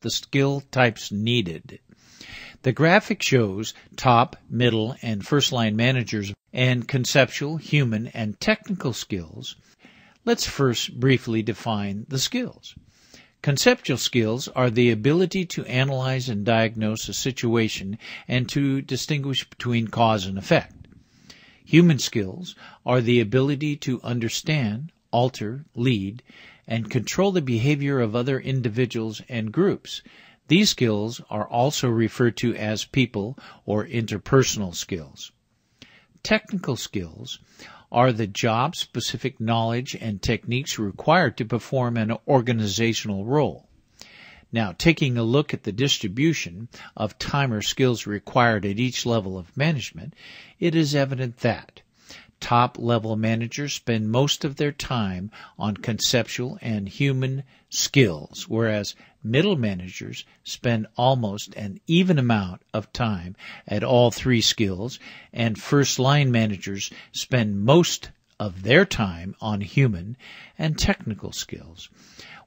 the skill types needed. The graphic shows top, middle, and first line managers and conceptual, human, and technical skills. Let's first briefly define the skills. Conceptual skills are the ability to analyze and diagnose a situation and to distinguish between cause and effect. Human skills are the ability to understand, alter, lead, and control the behavior of other individuals and groups. These skills are also referred to as people or interpersonal skills. Technical skills are the job specific knowledge and techniques required to perform an organizational role. Now, taking a look at the distribution of time or skills required at each level of management, it is evident that Top level managers spend most of their time on conceptual and human skills, whereas middle managers spend almost an even amount of time at all three skills, and first line managers spend most of their time on human and technical skills.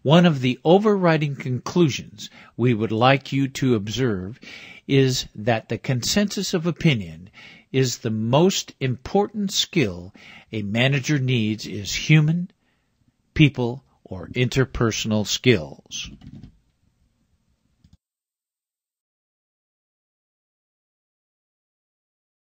One of the overriding conclusions we would like you to observe is that the consensus of opinion is the most important skill a manager needs is human, people, or interpersonal skills.